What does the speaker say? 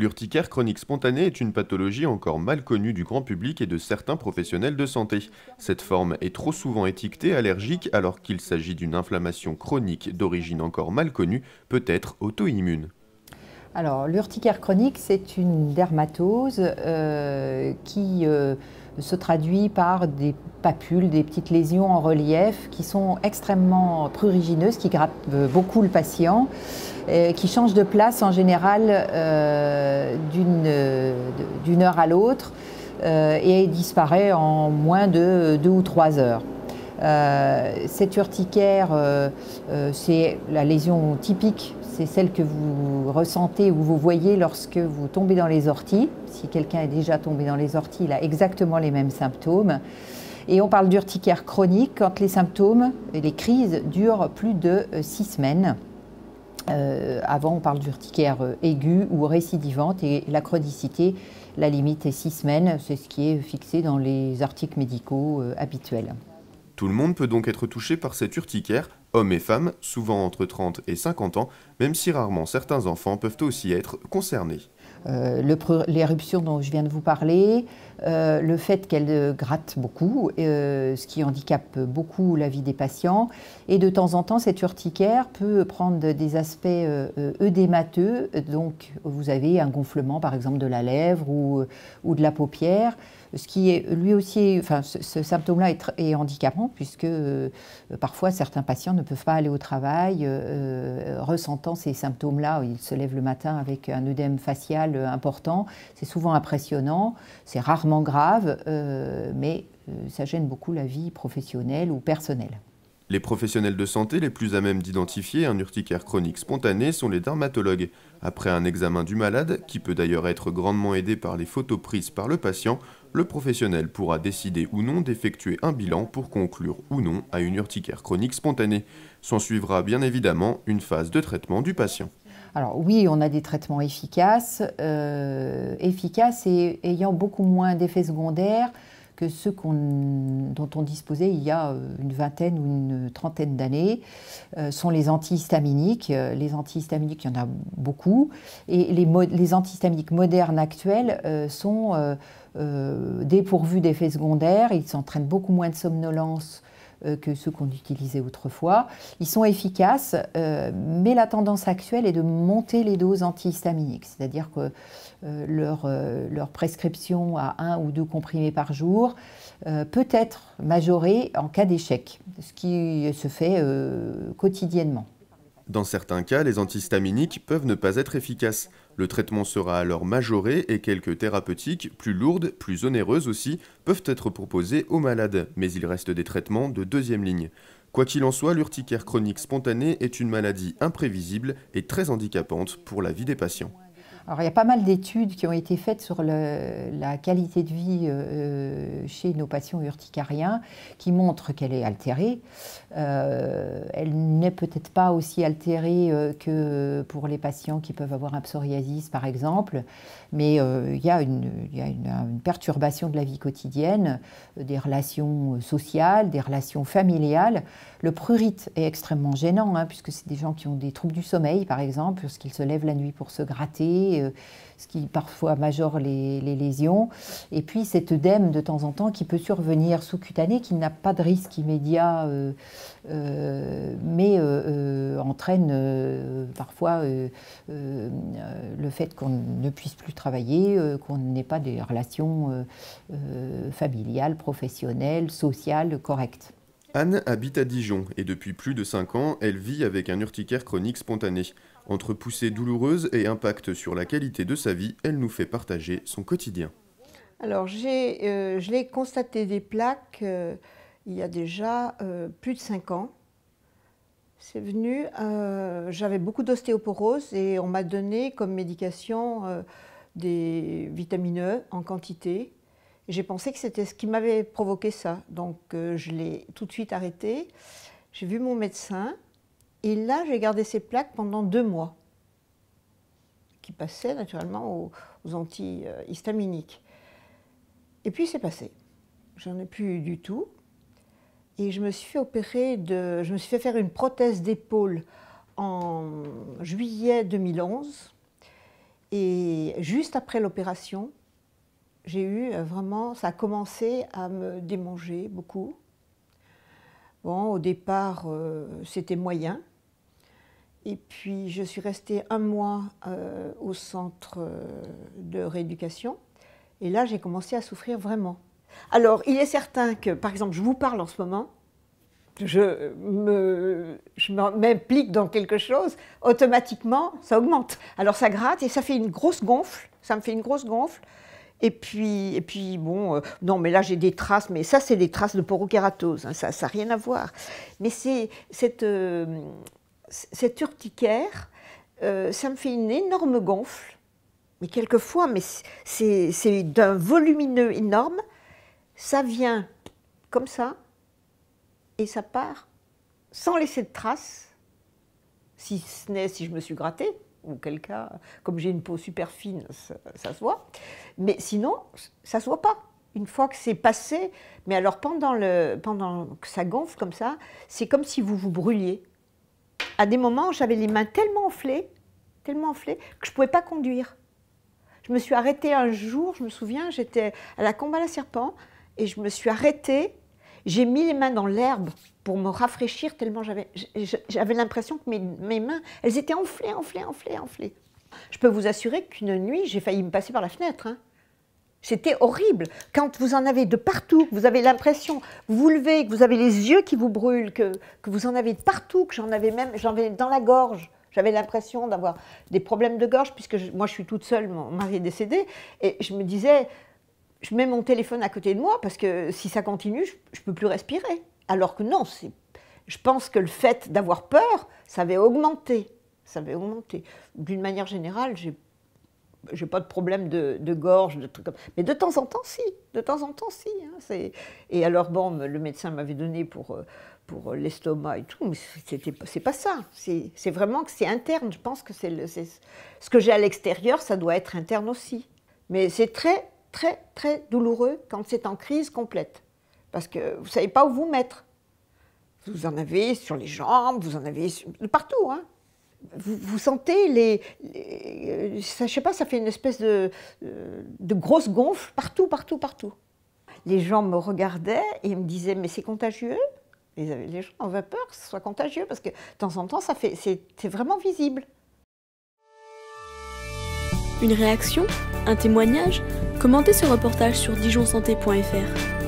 L'urticaire chronique spontané est une pathologie encore mal connue du grand public et de certains professionnels de santé. Cette forme est trop souvent étiquetée allergique alors qu'il s'agit d'une inflammation chronique d'origine encore mal connue, peut-être auto-immune. Alors l'urticaire chronique, c'est une dermatose euh, qui... Euh, se traduit par des papules, des petites lésions en relief qui sont extrêmement prurigineuses, qui grattent euh, beaucoup le patient, euh, qui changent de place en général euh, d'une heure à l'autre et disparaît en moins de deux ou trois heures. cette urticaire, c'est la lésion typique c'est celle que vous ressentez ou vous voyez lorsque vous tombez dans les orties. Si quelqu'un est déjà tombé dans les orties, il a exactement les mêmes symptômes. Et on parle d'urticaire chronique quand les symptômes et les crises durent plus de euh, six semaines. Euh, avant, on parle d'urticaire euh, aigu ou récidivante et la chronicité, la limite est six semaines. C'est ce qui est fixé dans les articles médicaux habituels. Tout le monde peut donc être touché par cette urticaire hommes et femmes, souvent entre 30 et 50 ans, même si rarement certains enfants peuvent aussi être concernés. Euh, l'éruption dont je viens de vous parler, euh, le fait qu'elle euh, gratte beaucoup, ce qui handicape beaucoup la vie des patients, et de temps en temps, cette urticaire peut prendre des aspects œdémateux, donc vous avez un gonflement par exemple de la lèvre ou de la paupière ce qui est lui aussi, enfin, ce, symptôme-là est, handicapant puisque euh, parfois certains patients ne peuvent pas aller au travail euh, euh, ressentant ces symptômes-là. Ils se lèvent le matin avec un œdème facial important. C'est souvent impressionnant, c'est rarement grave, mais ça gêne beaucoup la vie professionnelle ou personnelle. Les professionnels de santé les plus à même d'identifier un urticaire chronique spontané sont les dermatologues. Après un examen du malade, qui peut d'ailleurs être grandement aidé par les photos prises par le patient, le professionnel pourra décider ou non d'effectuer un bilan pour conclure ou non à une urticaire chronique spontanée. S'en suivra bien évidemment une phase de traitement du patient. Alors oui, on a des traitements efficaces, euh, efficaces et ayant beaucoup moins d'effets secondaires que ceux dont on disposait il y a euh, une vingtaine ou une trentaine d'années euh, sont les antihistaminiques. Euh, les antihistaminiques, il y en a beaucoup. Et les, les antihistaminiques modernes actuels sont dépourvus d'effets secondaires. Ils s'entraînent beaucoup moins de somnolence euh, que ceux qu'on utilisait autrefois. Ils sont efficaces, euh, mais la tendance actuelle est de monter les doses antihistaminiques, c'est-à-dire que euh, leur, leur, prescription à un ou deux comprimés par jour peut être majorée en cas d'échec, ce qui se fait quotidiennement. Dans certains cas, les antihistaminiques peuvent ne pas être efficaces. Le traitement sera alors majoré et quelques thérapeutiques, plus lourdes, plus onéreuses aussi, peuvent être proposées aux malades, mais il reste des traitements de deuxième ligne. Quoi qu'il en soit, l'urticaire chronique spontané est une maladie imprévisible et très handicapante pour la vie des patients. Alors, il y a pas mal d'études qui ont été faites sur la qualité de vie euh, euh, chez nos patients urticariens qui montrent qu'elle est altérée. Euh, elle n'est peut-être pas aussi altérée que pour les patients qui peuvent avoir un psoriasis, par exemple, mais il y a, une, perturbation de la vie quotidienne, des relations sociales, des relations familiales. Le prurite est extrêmement gênant, hein, puisque c'est des gens qui ont des troubles du sommeil, par exemple, puisqu'ils se lèvent la nuit pour se gratter euh, ce qui parfois majore les, les, lésions. Et puis cet œdème de temps en temps qui peut survenir sous-cutané, qui n'a pas de risque immédiat, euh, euh, mais entraîne parfois le fait qu'on ne puisse plus travailler, qu'on n'ait pas des relations familiales, professionnelles, sociales correctes. Anne habite à Dijon et depuis plus de 5 ans, elle vit avec un urticaire chronique spontané. Entre poussée douloureuse et impact sur la qualité de sa vie, elle nous fait partager son quotidien. Alors, euh, je l'ai constaté des plaques euh, il y a déjà euh, plus de 5 ans. C'est venu, j'avais beaucoup d'ostéoporose et on m'a donné comme médication des vitamines E en quantité. J'ai pensé que c'était ce qui m'avait provoqué ça, donc je l'ai tout de suite arrêté. J'ai vu mon médecin et là, j'ai gardé ces plaques pendant deux mois, qui passaient naturellement aux, antihistaminiques. Et puis c'est passé. J'en ai plus du tout. Et je me suis fait de, je me suis fait faire une prothèse d'épaule en juillet 2011. Et juste après l'opération, j'ai eu euh, vraiment, ça a commencé à me démanger beaucoup. Bon, au départ, euh, c'était moyen. Et puis je suis restée un mois euh, au centre euh, de rééducation. Et là, j'ai commencé à souffrir vraiment. Alors, il est certain que, par exemple, je vous parle en ce moment, je, me, m'implique dans quelque chose, automatiquement, ça augmente. Alors ça gratte et ça fait une grosse gonfle, ça me fait une grosse gonfle. Et puis, et puis bon, euh, non, mais là j'ai des traces, mais ça c'est des traces de porokératose, hein. ça ça n'a rien à voir. Mais c'est cette, cette urticaire, euh, ça me fait une énorme gonfle, mais quelquefois, mais c'est d'un volumineux énorme, ça vient comme ça, et ça part sans laisser de trace, si ce n'est si je me suis grattée, ou quelqu'un cas, comme j'ai une peau super fine, ça, ça, se voit, mais sinon, ça se voit pas. Une fois que c'est passé, mais alors pendant, le, pendant que ça gonfle comme ça, c'est comme si vous vous brûliez à des moments, j'avais les mains tellement enflées, tellement enflées, que je ne pouvais pas conduire. Je me suis arrêtée un jour, je me souviens, j'étais à la combat à la serpent, et je me suis arrêtée, j'ai mis les mains dans l'herbe pour me rafraîchir tellement j'avais, l'impression que mes, mains, elles étaient enflées, enflées, enflées, enflées. Je peux vous assurer qu'une nuit, j'ai failli me passer par la fenêtre. Hein. C'était horrible. Quand vous en avez de partout, que vous avez l'impression, vous vous levez, que vous avez les yeux qui vous brûlent, que, que vous en avez de partout, que j'en avais même, j'en avais dans la gorge. J'avais l'impression d'avoir des problèmes de gorge, puisque moi je suis toute seule, mon mari est décédé, et je me disais, je mets mon téléphone à côté de moi, parce que si ça continue, je ne peux plus respirer. Alors que non, je pense que le fait d'avoir peur, ça avait augmenté. Ça avait augmenté. D'une manière générale, j'ai j'ai pas de problème de, gorge, de trucs comme Mais de temps en temps, si. De temps en temps, si. Hein, et alors, bon, le médecin m'avait donné pour, euh, pour euh, l'estomac et tout, mais c'est pas ça. C'est vraiment que c'est interne. Je pense que c'est ce que j'ai à l'extérieur, ça doit être interne aussi. Mais c'est très, très, très douloureux quand c'est en crise complète. Parce que vous savez pas où vous mettre. Vous en avez sur les jambes, vous en avez partout. Hein vous, sentez les, les sais pas, ça fait une espèce euh, de, grosse gonfle partout, partout, partout. Les gens me regardaient et me disaient mais c'est contagieux. Les, gens gens avaient peur que ce soit contagieux parce que de temps en temps ça fait, c'est vraiment visible. Une réaction, un témoignage, commentez ce reportage sur dijonsanté.fr.